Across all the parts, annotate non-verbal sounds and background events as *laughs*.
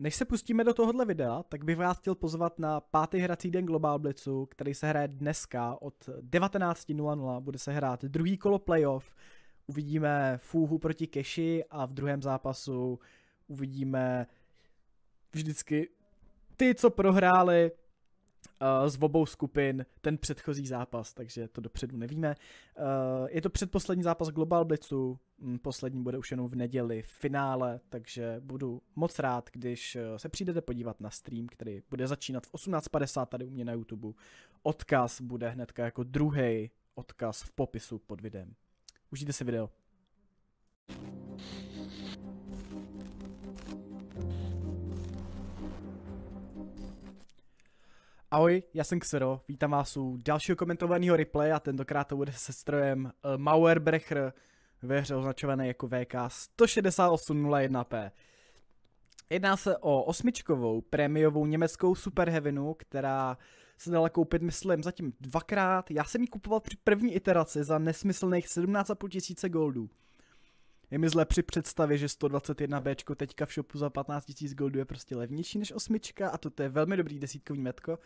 Než se pustíme do tohohle videa, tak bych vás chtěl pozvat na pátý hrací den Global Blitzu, který se hraje dneska od 19.00. Bude se hrát druhý kolo playoff. Uvidíme Fúhu proti Keši a v druhém zápasu uvidíme vždycky ty, co prohráli, Eh, z obou skupin ten předchozí zápas, takže to dopředu nevíme. Eh, je to předposlední zápas Global Blitzu, hm, poslední bude už jenom v neděli v finále, takže budu moc rád, když eh, se přijdete podívat na stream, který bude začínat v 18.50 tady u mě na YouTube. Odkaz bude hnedka jako druhý odkaz v popisu pod videem. Užijte si video. Ahoj, já jsem Xero, vítám vás u dalšího komentovaného replay a tentokrát to bude se strojem eh, Mauerbrecher ve hře označované jako VK 16801P. Jedná se o osmičkovou prémiovou německou superhevinu, která se dala koupit, myslím, zatím dvakrát. Já jsem ji kupoval při první iteraci za nesmyslných 17,5 tisíce goldů. Je mi zle při představě, že 121B teďka v shopu za 15 000 goldů je prostě levnější než osmička a to je velmi dobrý desítkový metko.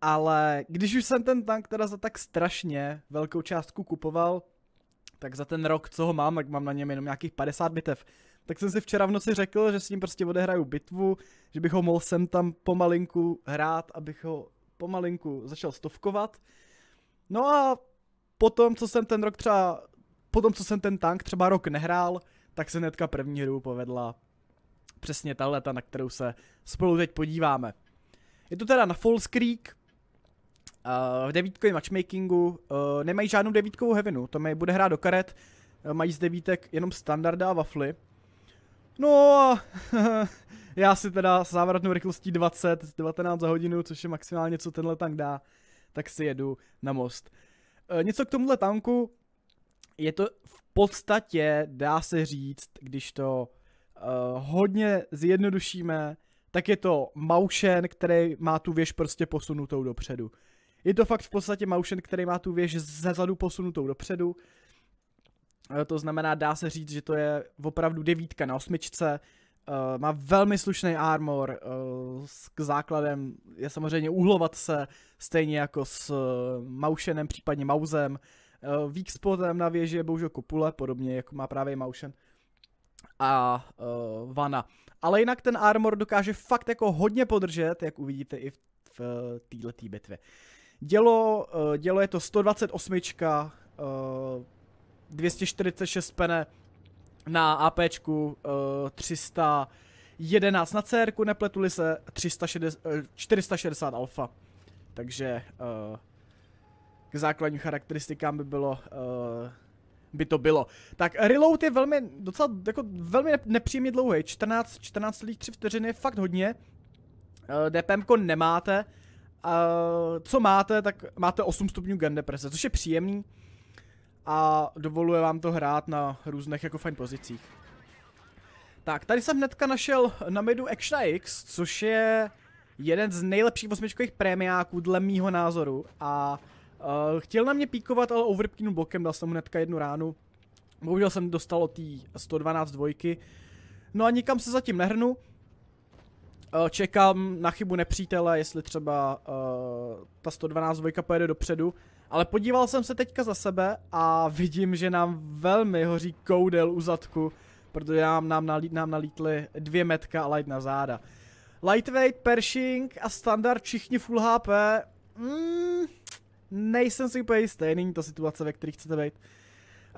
Ale když už jsem ten tank teda za tak strašně velkou částku kupoval, tak za ten rok, co ho mám, tak mám na něm jenom nějakých 50 bitev. Tak jsem si včera v noci řekl, že s ním prostě odehraju bitvu, že bych ho mohl sem tam pomalinku hrát, abych ho pomalinku začal stovkovat. No a potom, co jsem ten rok třeba potom, co jsem ten tank třeba rok nehrál, tak se netka první hru povedla přesně ta leta, na kterou se spolu teď podíváme. Je to teda na Falls Creek, uh, v devítkovém matchmakingu, uh, nemají žádnou devítkovou hevinu, to mi bude hrát do karet, uh, mají z devítek jenom standarda a wafly. No a *laughs* já si teda s závratnou rychlostí 20, 19 za hodinu, což je maximálně co tenhle tank dá, tak si jedu na most. Uh, něco k tomuhle tanku, je to v podstatě, dá se říct, když to uh, hodně zjednodušíme, tak je to Maušen, který má tu věž prostě posunutou dopředu. Je to fakt v podstatě Maušen, který má tu věž zezadu posunutou dopředu. Uh, to znamená, dá se říct, že to je opravdu devítka na osmičce. Uh, má velmi slušný armor, uh, s k základem je samozřejmě uhlovat se, stejně jako s uh, Maušenem, případně Mausem. Uh, Eh, Vík spodem na věži je bohužel kopule, podobně jako má právě Motion a uh, vana. Ale jinak ten armor dokáže fakt jako hodně podržet, jak uvidíte i v, v, eh, této bitvě. Dělo, uh, dělo je to 128, uh, 246 pene na APčku, uh, 311 na CR, nepletuli se, 360, 460 alfa. Takže uh, k základním charakteristikám by bylo, uh, by to bylo. Tak reload je velmi, docela, jako velmi nepříjemně dlouhý, 14, 14,3 vteřiny je fakt hodně, uh, ko nemáte, uh, co máte, tak máte 8 stupňů gun deprese, což je příjemný a dovoluje vám to hrát na různých jako fajn pozicích. Tak, tady jsem hnedka našel na medu Action X, což je jeden z nejlepších osmičkových prémiáků dle mýho názoru a Uh, chtěl na mě píkovat, ale overpínu bokem, dal jsem hnedka jednu ránu. Bohužel jsem dostal od 112 dvojky. No a nikam se zatím nehrnu. Uh, čekám na chybu nepřítele, jestli třeba uh, ta 112 dvojka pojede dopředu. Ale podíval jsem se teďka za sebe a vidím, že nám velmi hoří koudel u zadku, protože nám, nám, nalít, nám nalítly dvě metka a light na záda. Lightweight, Pershing a standard všichni full HP. Mm, Nejsem si úplně jistý, není to situace, ve které chcete být.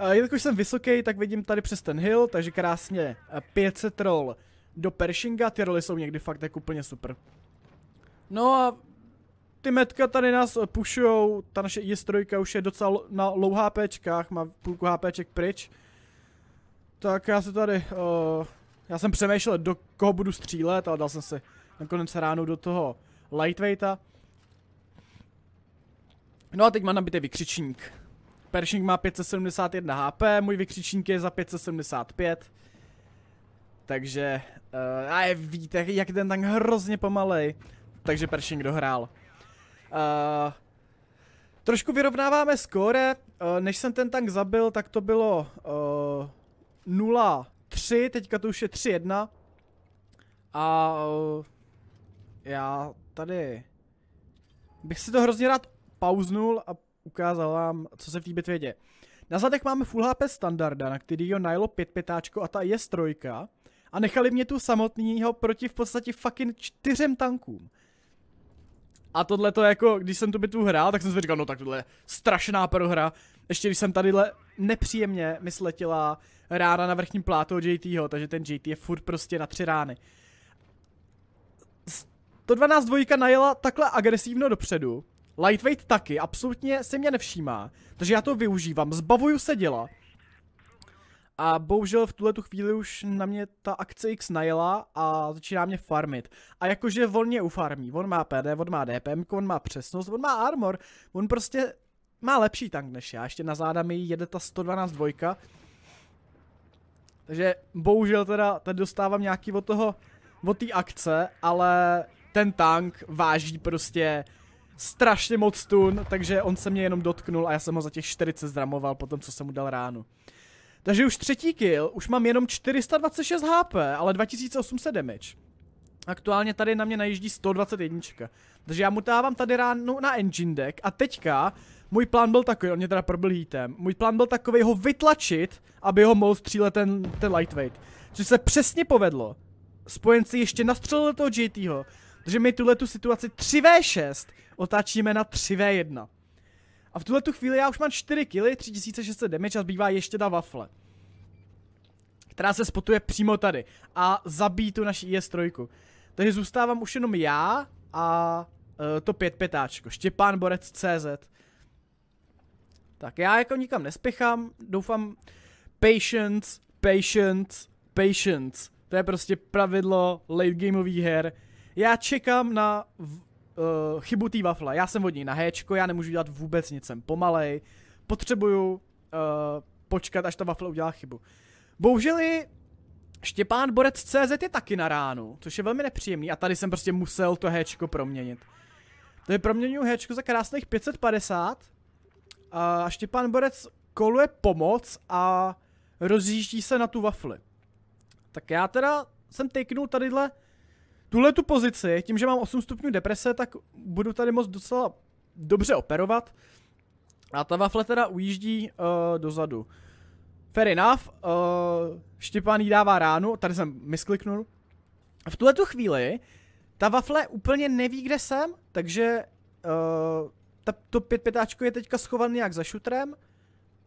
Uh, jelikož jsem vysoký, tak vidím tady přes ten hill, takže krásně 500 eh, roll do Pershinga, ty roly jsou někdy fakt jako úplně super. No a ty metka tady nás eh, pušujou, ta naše IS-3 už je docela na low HPčkách, má půlku HPček pryč. Tak já se tady, uh, já jsem přemýšlel, do koho budu střílet, ale dal jsem si nakonec ráno do toho lightweighta. No a teď má nabitý vykřičník. Pershing má 571 HP, můj vykřičník je za 575. Takže, uh, a je, víte, jak ten tank hrozně pomalej. Takže Pershing dohrál. Uh, trošku vyrovnáváme skóre. Uh, než jsem ten tank zabil, tak to bylo uh, 0-3, teďka to už je 3-1. A uh, já tady bych si to hrozně rád pauznul a ukázal vám, co se v té bitvě děje. Na zadech máme Full HP standarda, na jo najlo 5 pětáčko a ta je strojka. A nechali mě tu samotného proti v podstatě fucking čtyřem tankům. A tohle to jako, když jsem tu bitvu hrál, tak jsem si říkal, no tak tohle je strašná prohra. Ještě když jsem tadyhle nepříjemně mysletila rána na vrchním plátu od JTho, takže ten JT je furt prostě na tři rány. To dvojka najela takhle agresivno dopředu, Lightweight taky, absolutně si mě nevšímá. Takže já to využívám, zbavuju se děla. A bohužel v tuhle tu chvíli už na mě ta akce X najela a začíná mě farmit. A jakože volně ufarmí, on má PD, on má DPM, on má přesnost, on má armor, on prostě má lepší tank než já, ještě na záda mi jede ta 112 dvojka. Takže bohužel teda tady dostávám nějaký od toho, od té akce, ale ten tank váží prostě strašně moc stun, takže on se mě jenom dotknul a já jsem ho za těch 40 zramoval po tom, co jsem mu dal ránu. Takže už třetí kill, už mám jenom 426 HP, ale 2800 damage. Aktuálně tady na mě najíždí 121. Takže já mu dávám tady ránu na engine deck a teďka můj plán byl takový, on mě teda probil heatem, můj plán byl takový ho vytlačit, aby ho mohl střílet ten, ten lightweight. Což se přesně povedlo. Spojenci ještě nastřelili toho JTho, takže my tuhle tu situaci 3v6 otáčíme na 3v1. A v tuhle tu chvíli já už mám 4 kily, 3600 damage a zbývá ještě ta wafle. Která se spotuje přímo tady a zabíjí tu naši e IS-3. Takže zůstávám už jenom já a uh, to 5 pětáčko, Štěpán Borec CZ. Tak já jako nikam nespěchám, doufám, patience, patience, patience. To je prostě pravidlo late gameových her. Já čekám na uh, chybu té wafle. Já jsem od ní na Hčko, já nemůžu dělat vůbec nic, jsem pomalej. Potřebuju uh, počkat, až ta wafle udělá chybu. Bohužel i Štěpán Borec CZ je taky na ránu, což je velmi nepříjemný a tady jsem prostě musel to Hčko proměnit. To je proměňuju Hčko za krásných 550 eh, a Štěpán Borec koluje pomoc a rozjíždí se na tu wafli. Tak já teda jsem tejknul tadyhle Tuhle tu pozici, tím, že mám 8 stupňů deprese, tak budu tady moc docela dobře operovat. A ta wafle teda ujíždí uh, dozadu. Fair enough, uh, Štěpán jí dává ránu, tady jsem miskliknul. V tuhle tu chvíli ta wafle úplně neví, kde jsem, takže uh, ta, to pět pětáčko je teďka schovaný jak za šutrem.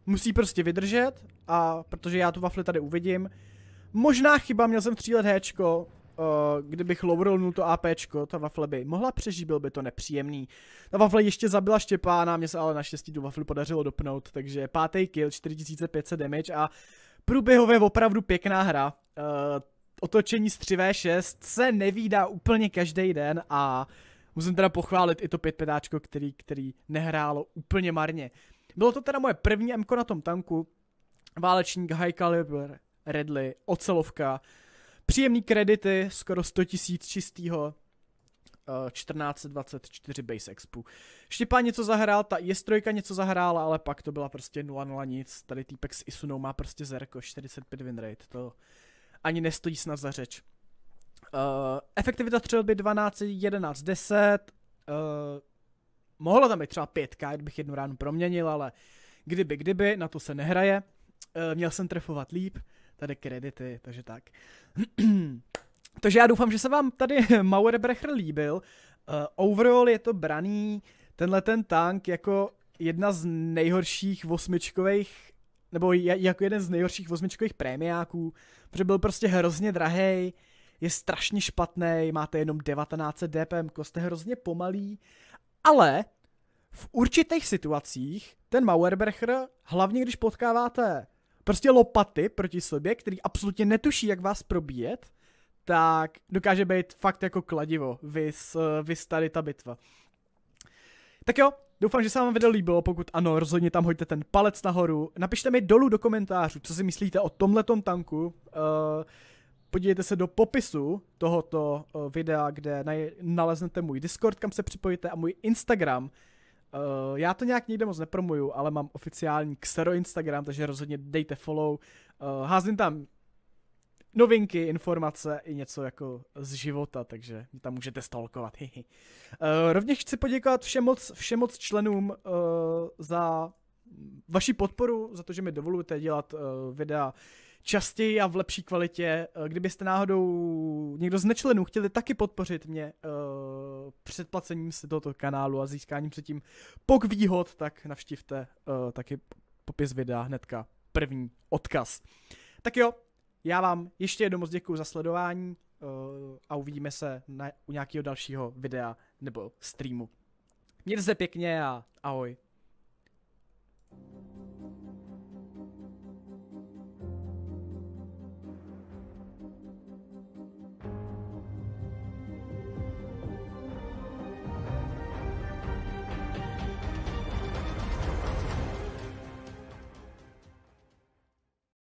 Musí prostě vydržet a protože já tu wafle tady uvidím. Možná chyba, měl jsem střílet Hčko, kdybych lowrollnul to APčko, ta wafle by mohla přežít, byl by to nepříjemný. Ta wafle ještě zabila Štěpána, mě se ale naštěstí tu wafle podařilo dopnout, takže pátý kill, 4500 damage a průběhově opravdu pěkná hra. Uh, otočení z 3v6 se nevídá úplně každý den a musím teda pochválit i to 5 pětáčko, který, který nehrálo úplně marně. Bylo to teda moje první MK na tom tanku, válečník High Caliber, Redly, ocelovka, Příjemný kredity, skoro 100 tisíc čistýho, 1424 eh, Base Expu. Štěpán něco zahrál, ta IS3 něco zahrála, ale pak to byla prostě 0-0 nic. Tady týpek s Isunou má prostě zerko, 45 winrate, to ani nestojí snad za řeč. Uh, efektivita střelby 12, 11, 10. Uh, mohlo tam být třeba pětka, kdybych jednu ránu proměnil, ale kdyby, kdyby, na to se nehraje. Uh, měl jsem trefovat líp tady kredity, takže tak. *clears throat* takže já doufám, že se vám tady *laughs* Mauerbrecher líbil. Uh, overall je to braný tenhle ten tank jako jedna z nejhorších osmičkových nebo jako jeden z nejhorších osmičkových prémiáků, protože byl prostě hrozně drahý. je strašně špatný, máte jenom 19 DPM, koste hrozně pomalý, ale v určitých situacích ten Mauerbrecher, hlavně když potkáváte prostě lopaty proti sobě, který absolutně netuší, jak vás probíjet, tak dokáže být fakt jako kladivo, vys, eh, vys tady ta bitva. Tak jo, doufám, že se vám video líbilo, pokud ano, rozhodně tam hoďte ten palec nahoru. Napište mi dolů do komentářů, co si myslíte o tomhletom tanku. Uh, podívejte se do popisu tohoto eh, videa, kde naleznete můj Discord, kam se připojíte a můj Instagram, Uh, já to nějak nikde moc nepromuju, ale mám oficiální Xero Instagram, takže rozhodně dejte follow. Uh, házím tam novinky, informace i něco jako z života, takže mě tam můžete stalkovat. uh, *laughs* rovněž chci poděkovat všem moc, všem moc členům uh, za vaši podporu, za to, že mi dovolujete dělat uh, videa častěji a v lepší kvalitě. Uh, kdybyste náhodou někdo z nečlenů chtěli taky podpořit mě, uh, předplacením se tohoto kanálu a získáním předtím pok výhod, tak navštivte uh, taky popis videa hnedka první odkaz. Tak jo, já vám ještě jednou moc děkuji za sledování uh, a uvidíme se na, u nějakého dalšího videa nebo streamu. Mějte se pěkně a ahoj.